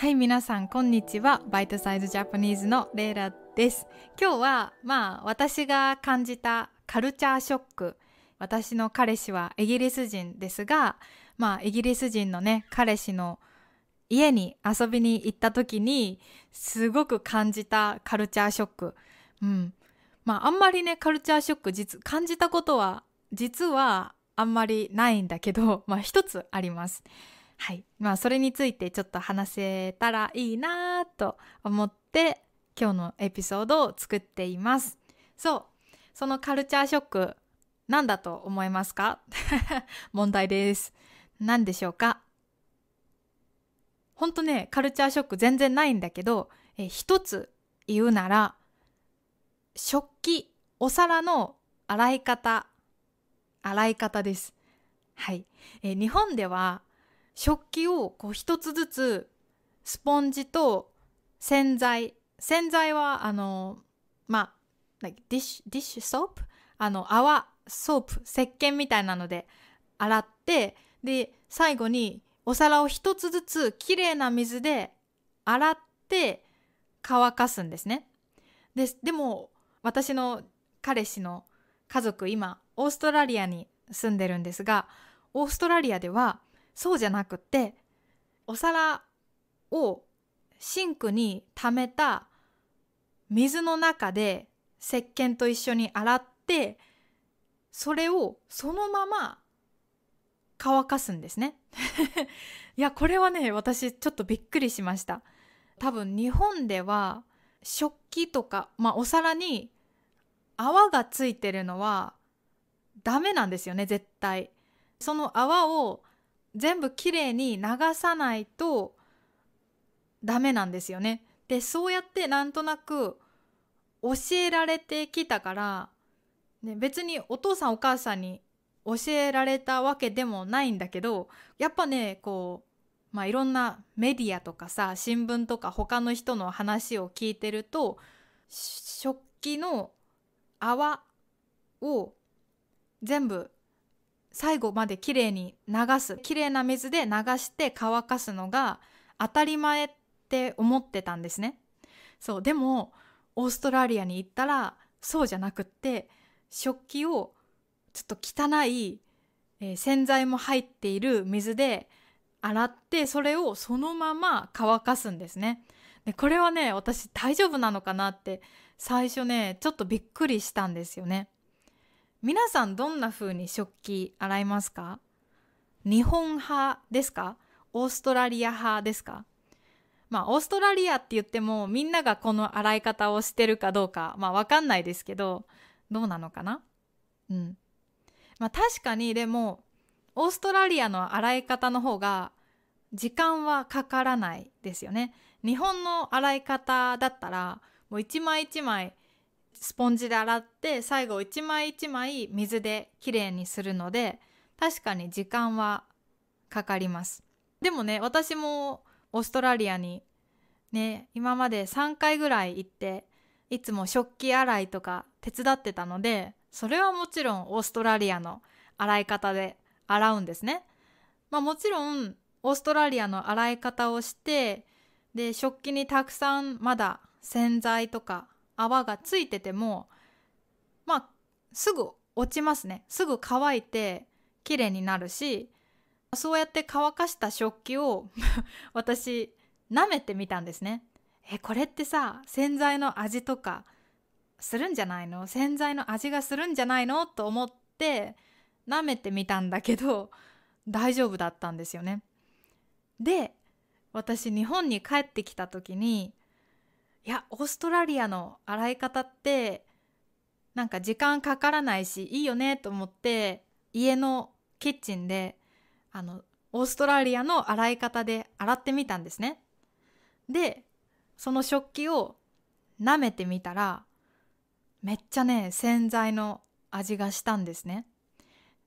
はい、皆さん、こんにちは。バイトサイズジャパニーズのレイラです。今日は、まあ、私が感じたカルチャーショック。私の彼氏はイギリス人ですが、まあ、イギリス人のね、彼氏の家に遊びに行った時に、すごく感じたカルチャーショック。うん。まあ、あんまりね、カルチャーショック、実、感じたことは、実はあんまりないんだけど、まあ、一つあります。はい。まあ、それについてちょっと話せたらいいなと思って、今日のエピソードを作っています。そう。そのカルチャーショック、何だと思いますか 問題です。何でしょうかほんとね、カルチャーショック全然ないんだけど、え一つ言うなら、食器、お皿の洗い方、洗い方です。はい。え日本では食器をこう一つずつスポンジと洗剤洗剤はあのまあディッシュディッシュソープあの泡ソープ石鹸みたいなので洗ってで最後にお皿を一つずつきれいな水で洗って乾かすんですね。ででも私の彼氏の家族今オーストラリアに住んでるんですがオーストラリアではそうじゃなくてお皿をシンクにためた水の中で石鹸と一緒に洗ってそれをそのまま乾かすんですね いやこれはね私ちょっとびっくりしました多分日本では食器とか、まあ、お皿に泡がついてるのはダメなんですよね絶対その泡を全部きれいに流さないとダメなんですよね。でそうやってなんとなく教えられてきたから、ね、別にお父さんお母さんに教えられたわけでもないんだけどやっぱねこう、まあ、いろんなメディアとかさ新聞とか他の人の話を聞いてると食器の泡を全部最後まできれいに流すきれいな水で流して乾かすのが当たり前って思ってたんですねそうでもオーストラリアに行ったらそうじゃなくって食器をちょっと汚い、えー、洗剤も入っている水で洗ってそれをそのまま乾かすんですねでこれはね私大丈夫なのかなって最初ねちょっとびっくりしたんですよね皆さんどんな風に食器洗いますか日本派ですかオーストラリア派ですかまあオーストラリアって言ってもみんながこの洗い方をしてるかどうかまあわかんないですけどどうなのかなうん。まあ確かにでもオーストラリアの洗い方の方が時間はかからないですよね。日本の洗い方だったらもう一枚一枚スポンジで洗って最後一枚一枚水できれいにするので確かに時間はかかりますでもね私もオーストラリアにね今まで3回ぐらい行っていつも食器洗いとか手伝ってたのでそれはもちろんオーストラリアの洗い方で洗うんですね。まあ、もちろんオーストラリアの洗い方をしてで食器にたくさんまだ洗剤とか泡がついててもまあすぐ落ちますねすぐ乾いて綺麗になるしそうやって乾かした食器を 私舐めてみたんですねえこれってさ洗剤の味とかするんじゃないの洗剤の味がするんじゃないのと思って舐めてみたんだけど大丈夫だったんですよねで私日本に帰ってきた時にいやオーストラリアの洗い方ってなんか時間かからないしいいよねと思って家のキッチンであのオーストラリアの洗い方で洗ってみたんですね。でその食器を舐めてみたらめっちゃね洗剤の味がしたんですね。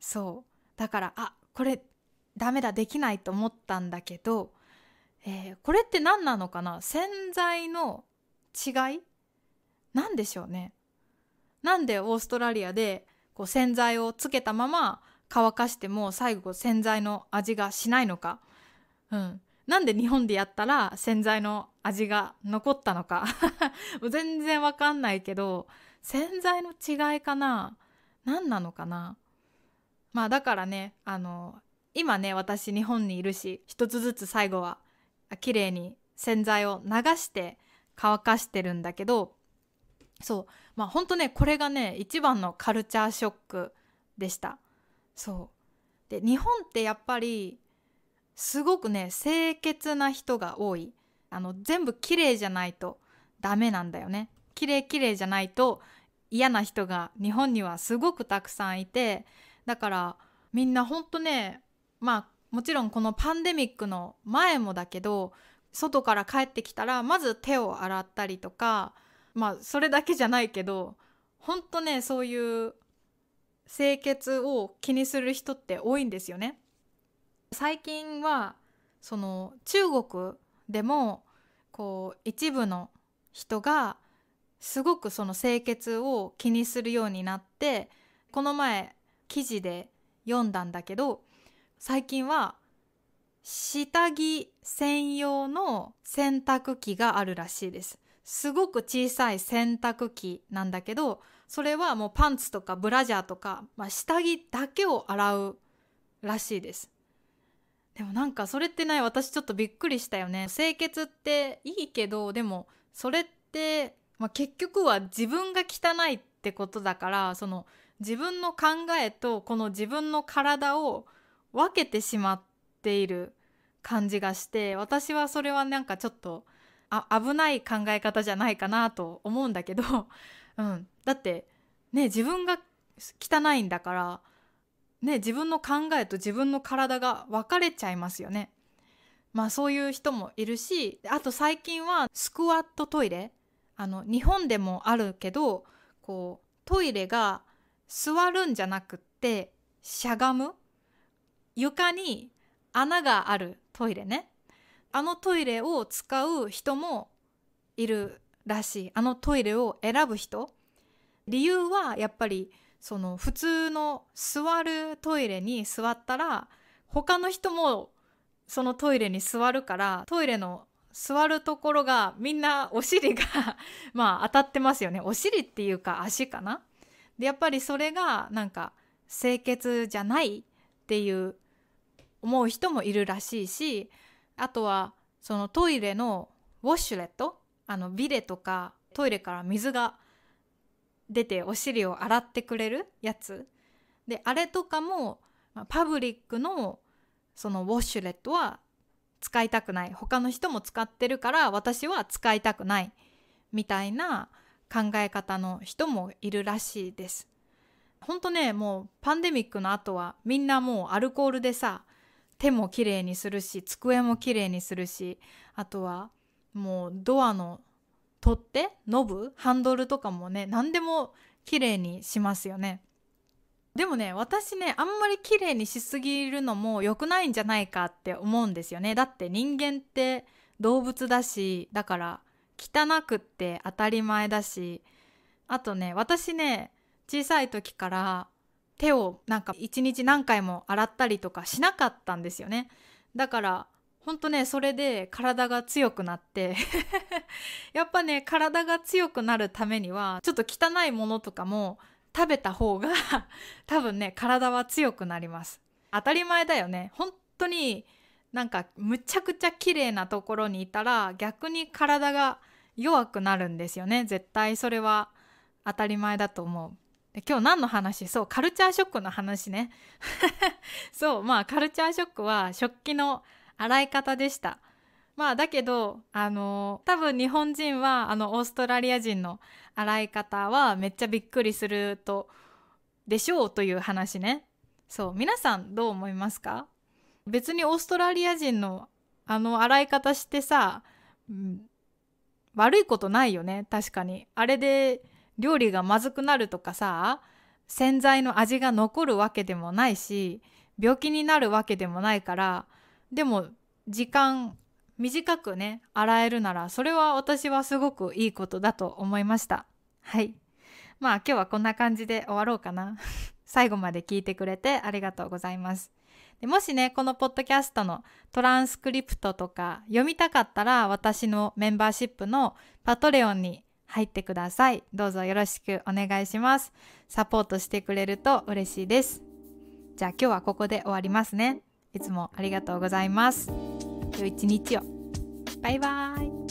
そうだからあこれダメだできないと思ったんだけど、えー、これって何なのかな洗剤の違いなんでしょうねなんでオーストラリアでこう洗剤をつけたまま乾かしても最後洗剤の味がしないのか、うん、なんで日本でやったら洗剤の味が残ったのか 全然わかんないけど洗剤の違いかな何なのかなまあだからねあの今ね私日本にいるし一つずつ最後は綺麗に洗剤を流して乾かしてるんだけどそうまあほんとねこれがね一番のカルチャーショックでしたそうで日本ってやっぱりすごくね清潔な人が多いあの全部綺麗じゃないとダメなんだよね綺麗綺麗じゃないと嫌な人が日本にはすごくたくさんいてだからみんなほんとねまあもちろんこのパンデミックの前もだけど外から帰ってきたらまず手を洗ったりとかまあそれだけじゃないけどほんとねそういう清潔を気にする人って多いんですよね。最近はその中国でもこう一部の人がすごくその清潔を気にするようになってこの前記事で読んだんだけど最近は下着専用の洗濯機があるらしいです。すごく小さい洗濯機なんだけど、それはもうパンツとかブラジャーとか、まあ、下着だけを洗うらしいです。でもなんかそれってない私ちょっとびっくりしたよね。清潔っていいけど、でもそれって、まあ、結局は自分が汚いってことだから、その自分の考えとこの自分の体を分けてしまって、ている感じがして私はそれはなんかちょっとあ危ない考え方じゃないかなと思うんだけど、うん、だってね自分が汚いんだから、ね、自分の考えと自分の体が分かれちゃいますよね。まあそういう人もいるしあと最近はスクワットトイレあの日本でもあるけどこうトイレが座るんじゃなくってしゃがむ床に穴があるトイレねあのトイレを使う人もいるらしいあのトイレを選ぶ人理由はやっぱりその普通の座るトイレに座ったら他の人もそのトイレに座るからトイレの座るところがみんなお尻が まあ当たってますよねお尻っていうか足かなでやっぱりそれがなんか清潔じゃないっていう思う人もいるらしいしあとはそのトイレのウォッシュレットあのビレとかトイレから水が出てお尻を洗ってくれるやつであれとかもパブリックのそのウォッシュレットは使いたくない他の人も使ってるから私は使いたくないみたいな考え方の人もいるらしいです。本当ねもうパンデミックの後はみんなもうアルコールでさ手も綺麗にするし机も綺麗にするしあとはもうドアの取っ手ノブハンドルとかもね何でも綺麗にしますよね。でもね私ねあんまり綺麗にしすぎるのも良くないんじゃないかって思うんですよねだって人間って動物だしだから汚くって当たり前だしあとね私ね小さい時から手をなんか一日何回も洗ったりとかしなかったんですよね。だからほんとねそれで体が強くなって やっぱね体が強くなるためにはちょっと汚いものとかも食べた方が 多分ね体は強くなります。当たり前だよね。本当になんかむちゃくちゃ綺麗なところにいたら逆に体が弱くなるんですよね。絶対それは当たり前だと思う。で今日何の話そうカルチャーショックの話ね そうまあカルチャーショックは食器の洗い方でしたまあだけどあの多分日本人はあのオーストラリア人の洗い方はめっちゃびっくりするとでしょうという話ねそう皆さんどう思いますか別にオーストラリア人のあの洗い方してさ、うん、悪いことないよね確かにあれで料理がまずくなるとかさ洗剤の味が残るわけでもないし病気になるわけでもないからでも時間短くね洗えるならそれは私はすごくいいことだと思いましたはいまあ今日はこんな感じで終わろうかな 最後まで聞いてくれてありがとうございますでもしねこのポッドキャストのトランスクリプトとか読みたかったら私のメンバーシップのパトレオンに入ってください。どうぞよろしくお願いします。サポートしてくれると嬉しいです。じゃあ今日はここで終わりますね。いつもありがとうございます。今日一日を。バイバーイ。